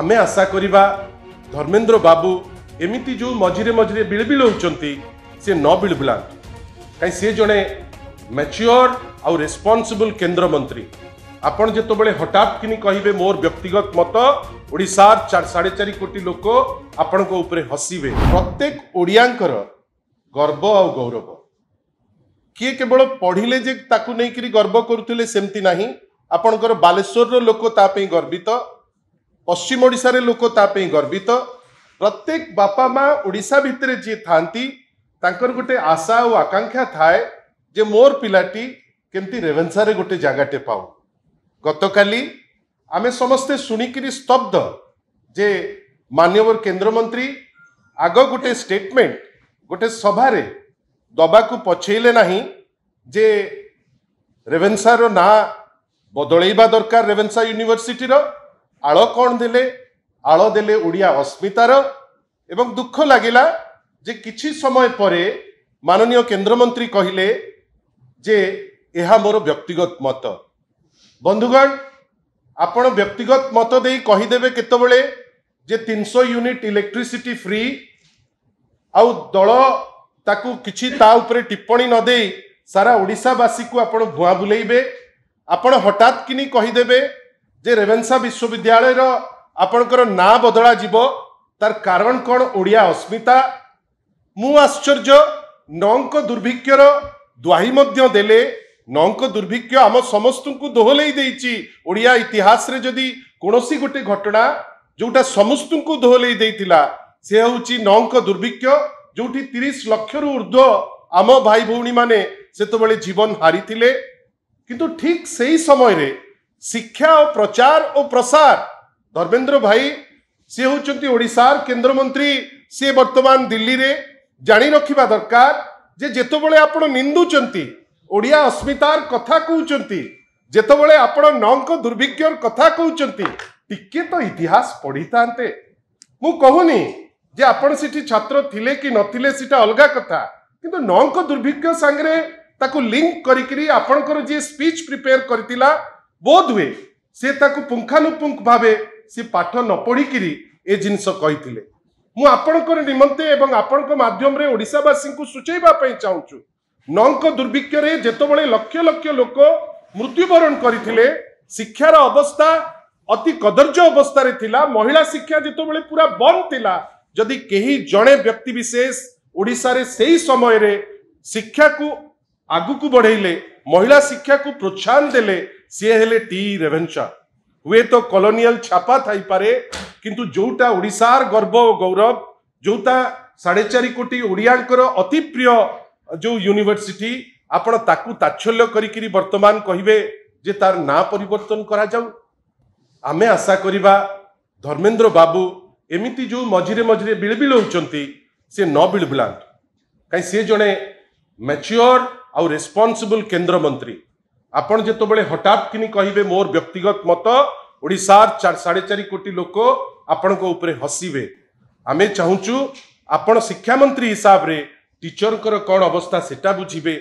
आम आशा करवा धर्मेन्द्र बाबू एमती जो मझेरे मझे बिलबिलौंट से न बिलबिला कहीं सी जड़े मैच्योर आउ रेस्पन्सबल केन्द्र मंत्री आपत जो तो हटात कि कहे मोर व्यक्तिगत मत चार साढ़े चार कोटी लोक आपण हसबे प्रत्येक ओडियांर गर्व आ गौरव किए केवल पढ़ले नहीं कर गर्व करूं ना आपणकर बालेश्वर लोक गर्वित পশ্চিম ওড়িশার লোক তা গর্বিত প্রত্যেক বাপা মা ওড়িশা ভিতরে যে থাকে তাঁর গোটে আশা ও আকাঙ্ক্ষা থাকে যে মোর পিলাটি কেমতি রেভেনসারে গোটে জায়গাটে পাও গতকালি আমি সমস্তে শুণিকি স্তব্ধ যে মানবর কেন্দ্রমন্ত্রী আগ গোটে স্টেটমেন্ট গোটে সভারে দবাকু পছাইলে না যে রেভেনসার না বদলাইবা দরকার রেভেনসা ইউনিভার্সিটির ଆଳ କ'ଣ ଦେଲେ ଆଳ ଦେଲେ ଓଡ଼ିଆ ଅସ୍ମିତାର ଏବଂ ଦୁଃଖ ଲାଗିଲା ଯେ କିଛି ସମୟ ପରେ ମାନନୀୟ କେନ୍ଦ୍ରମନ୍ତ୍ରୀ କହିଲେ ଯେ ଏହା ମୋର ବ୍ୟକ୍ତିଗତ ମତ ବନ୍ଧୁଗଣ ଆପଣ ବ୍ୟକ୍ତିଗତ ମତ ଦେଇ କହିଦେବେ କେତେବେଳେ ଯେ ତିନିଶହ ୟୁନିଟ୍ ଇଲେକ୍ଟ୍ରିସିଟି ଫ୍ରି ଆଉ ଦଳ ତାକୁ କିଛି ତା ଉପରେ ଟିପ୍ପଣୀ ନ ଦେଇ ସାରା ଓଡ଼ିଶାବାସୀକୁ ଆପଣ ଭୁଆଁ ବୁଲେଇବେ ଆପଣ ହଠାତ୍ କିନି କହିଦେବେ যে ରେଭେନ୍ସା ବିଶ୍ୱବିଦ୍ୟାଳୟର ଆପଣଙ୍କର ନାଁ ବଦଳାଯିବ ତାର କାରଣ କ'ଣ ଓଡ଼ିଆ ଅସ୍ମିତା ମୁଁ ଆଶ୍ଚର୍ଯ୍ୟ ନଅଙ୍କ ଦୁର୍ଭିକ୍ଷର ଦ୍ୱାହି ମଧ୍ୟ ଦେଲେ ନଅଙ୍କ ଦୁର୍ଭିକ୍ଷ ଆମ ସମସ୍ତଙ୍କୁ ଦୋହଲେଇ ଦେଇଛି ଓଡ଼ିଆ ଇତିହାସରେ ଯଦି କୌଣସି ଗୋଟେ ଘଟଣା ଯେଉଁଟା ସମସ୍ତଙ୍କୁ ଦୋହଲେଇ ଦେଇଥିଲା ସେ ହେଉଛି ନଅଙ୍କ ଦୁର୍ଭିକ୍ଷ ଯେଉଁଠି ତିରିଶ ଲକ୍ଷରୁ ଉର୍ଦ୍ଧ୍ୱ ଆମ ଭାଇ ଭଉଣୀମାନେ ସେତେବେଳେ ଜୀବନ ହାରିଥିଲେ କିନ୍ତୁ ଠିକ୍ ସେଇ ସମୟରେ शिक्षा और प्रचार और प्रसार धर्मेन्द्र भाई सी हूँ ओडार केन्द्र मंत्री सी वर्तमान दिल्ली में जाणी रखा दरकार जे जोबले आप ओडिया अस्मितार कथा कहते जोबले आप दुर्भिक्ष कथा कहते टी तो इतिहास पढ़ी था मुनी जे आपठी छात्र थे कि नीटा अलग कथा कि नुर्भिक्ष सांगे लिंक करी स्पीच प्रिपेयर करा ବୋଧହୁଏ ସେ ତାକୁ ପୁଙ୍ଖାନୁପୁଙ୍ଖ ଭାବେ ସେ ପାଠ ନ ପଢ଼ିକିରି ଏ ଜିନିଷ କହିଥିଲେ ମୁଁ ଆପଣଙ୍କର ନିମନ୍ତେ ଏବଂ ଆପଣଙ୍କ ମାଧ୍ୟମରେ ଓଡ଼ିଶାବାସୀଙ୍କୁ ସୂଚାଇବା ପାଇଁ ଚାହୁଁଛୁ ନଙ୍କ ଦୁର୍ଭିକ୍ଷରେ ଯେତେବେଳେ ଲକ୍ଷ ଲକ୍ଷ ଲୋକ ମୃତ୍ୟୁବରଣ କରିଥିଲେ ଶିକ୍ଷାର ଅବସ୍ଥା ଅତି କଦର୍ଯ୍ୟ ଅବସ୍ଥାରେ ଥିଲା ମହିଳା ଶିକ୍ଷା ଯେତେବେଳେ ପୁରା ବନ୍ଦ ଥିଲା ଯଦି କେହି ଜଣେ ବ୍ୟକ୍ତି ବିଶେଷ ଓଡ଼ିଶାରେ ସେହି ସମୟରେ ଶିକ୍ଷାକୁ ଆଗକୁ ବଢ଼େଇଲେ ମହିଳା ଶିକ୍ଷାକୁ ପ୍ରୋତ୍ସାହନ ଦେଲେ ସିଏ ହେଲେ ଟି ରେଭେନ୍ସା ହୁଏତ କଲୋନିଆଲ ଛାପା ଥାଇପାରେ କିନ୍ତୁ ଯୋଉଟା ଓଡ଼ିଶାର ଗର୍ବ ଓ ଗୌରବ ଯୋଉଟା ସାଢ଼େ ଚାରି କୋଟି ଓଡ଼ିଆଙ୍କର ଅତି ପ୍ରିୟ ଯୋଉ ୟୁନିଭର୍ସିଟି ଆପଣ ତାକୁ ତାଚ୍ଛଲ୍ୟ କରିକିରି ବର୍ତ୍ତମାନ କହିବେ ଯେ ତାର ନାଁ ପରିବର୍ତ୍ତନ କରାଯାଉ ଆମେ ଆଶା କରିବା ଧର୍ମେନ୍ଦ୍ର ବାବୁ ଏମିତି ଯେଉଁ ମଝିରେ ମଝିରେ ବିଳବିଳ ହେଉଛନ୍ତି ସେ ନ ବିଳବିଳାନ୍ତୁ କାହିଁ ସେ ଜଣେ ମ୍ୟାଚ୍ୟୋର ଆଉ ରେସ୍ପନ୍ସିବୁଲ୍ କେନ୍ଦ୍ରମନ୍ତ୍ରୀ ଆପଣ ଯେତେବେଳେ ହଠାତ୍ କିନି କହିବେ ମୋର ବ୍ୟକ୍ତିଗତ ମତ ଓଡ଼ିଶାର ସାଢ଼େ ଚାରି କୋଟି ଲୋକ ଆପଣଙ୍କ ଉପରେ ହସିବେ ଆମେ ଚାହୁଁଛୁ ଆପଣ ଶିକ୍ଷାମନ୍ତ୍ରୀ ହିସାବରେ ଟିଚରଙ୍କର କ'ଣ ଅବସ୍ଥା ସେଇଟା ବୁଝିବେ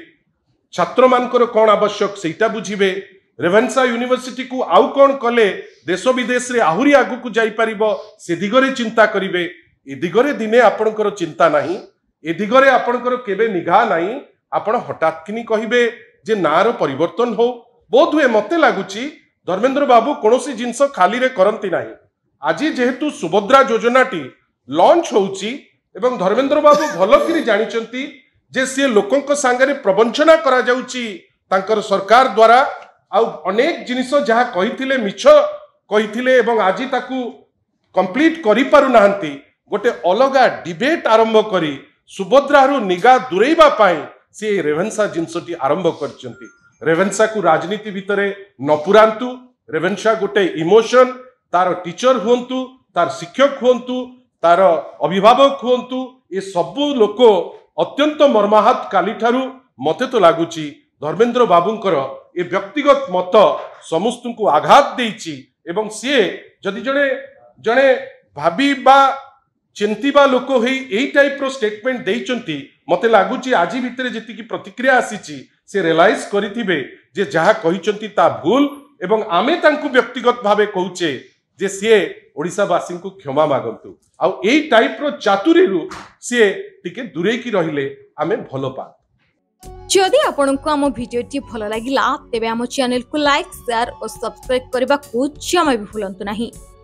ଛାତ୍ରମାନଙ୍କର କ'ଣ ଆବଶ୍ୟକ ସେଇଟା ବୁଝିବେ ରେଭେନ୍ସା ୟୁନିଭର୍ସିଟିକୁ ଆଉ କ'ଣ କଲେ ଦେଶ ବିଦେଶରେ ଆହୁରି ଆଗକୁ ଯାଇପାରିବ ସେ ଦିଗରେ ଚିନ୍ତା କରିବେ ଏ ଦିଗରେ ଦିନେ ଆପଣଙ୍କର ଚିନ୍ତା ନାହିଁ ଏ ଦିଗରେ ଆପଣଙ୍କର କେବେ ନିଘା ନାହିଁ ଆପଣ ହଠାତ୍ କିନି କହିବେ ଯେ ନାଁର ପରିବର୍ତ୍ତନ ହଉ ବୋଧହୁଏ ମୋତେ ଲାଗୁଛି ଧର୍ମେନ୍ଦ୍ର ବାବୁ କୌଣସି ଜିନିଷ ଖାଲିରେ କରନ୍ତି ନାହିଁ ଆଜି ଯେହେତୁ ସୁଭଦ୍ରା ଯୋଜନାଟି ଲଞ୍ଚ ହେଉଛି ଏବଂ ଧର୍ମେନ୍ଦ୍ର ବାବୁ ଭଲକିରି ଜାଣିଛନ୍ତି ଯେ ସିଏ ଲୋକଙ୍କ ସାଙ୍ଗରେ ପ୍ରବଞ୍ଚନା କରାଯାଉଛି ତାଙ୍କର ସରକାର ଦ୍ୱାରା ଆଉ ଅନେକ ଜିନିଷ ଯାହା କହିଥିଲେ ମିଛ କହିଥିଲେ ଏବଂ ଆଜି ତାକୁ କମ୍ପ୍ଲିଟ୍ କରିପାରୁନାହାନ୍ତି ଗୋଟେ ଅଲଗା ଡିବେଟ୍ ଆରମ୍ଭ କରି ସୁଭଦ୍ରାରୁ ନିଗା ଦୂରେଇବା ପାଇଁ ସେ ରେଭେନ୍ସା ଜିନିଷଟି ଆରମ୍ଭ କରିଛନ୍ତି ରେଭେନ୍ସାକୁ ରାଜନୀତି ଭିତରେ ନ ପୁରାନ୍ତୁ ରେଭେନ୍ସା ଗୋଟେ ଇମୋସନ୍ ତାର ଟିଚର ହୁଅନ୍ତୁ ତାର ଶିକ୍ଷକ ହୁଅନ୍ତୁ ତାର ଅଭିଭାବକ ହୁଅନ୍ତୁ ଏ ସବୁ ଲୋକ ଅତ୍ୟନ୍ତ ମର୍ମାହତ କାଲିଠାରୁ ମୋତେ ତ ଲାଗୁଛି ଧର୍ମେନ୍ଦ୍ର ବାବୁଙ୍କର ଏ ବ୍ୟକ୍ତିଗତ ମତ ସମସ୍ତଙ୍କୁ ଆଘାତ ଦେଇଛି ଏବଂ ସିଏ ଯଦି ଜଣେ ଜଣେ ଭାବି ବା ଚିନ୍ତିବା ଲୋକ ହେଇ ଏଇ ଟାଇପ୍ର ଷ୍ଟେଟମେଣ୍ଟ ଦେଇଛନ୍ତି ମୋତେ ଲାଗୁଛି ଆଜି ଭିତରେ ଯେତିକି ପ୍ରତିକ୍ରିୟା ଆସିଛି ସେ ରିଲାଇଜ୍ କରିଥିବେ ଯେ ଯାହା କହିଛନ୍ତି ତା ଭୁଲ ଏବଂ ଆମେ ତାଙ୍କୁ ବ୍ୟକ୍ତିଗତ ଭାବେ କହୁଛେ ଯେ ସିଏ ଓଡ଼ିଶାବାସୀଙ୍କୁ କ୍ଷମା ମାଗନ୍ତୁ ଆଉ ଏଇ ଟାଇପ୍ର ଚାତୁରୀରୁ ସିଏ ଟିକେ ଦୂରେଇକି ରହିଲେ ଆମେ ଭଲ ପାଆନ୍ତୁ ଯଦି ଆପଣଙ୍କୁ ଆମ ଭିଡ଼ିଓଟି ଭଲ ଲାଗିଲା ତେବେ ଆମ ଚ୍ୟାନେଲକୁ ଲାଇକ୍ ସେୟାର ଓ ସବସ୍କ୍ରାଇବ୍ କରିବାକୁ ଜମା ବି ଭୁଲନ୍ତୁ ନାହିଁ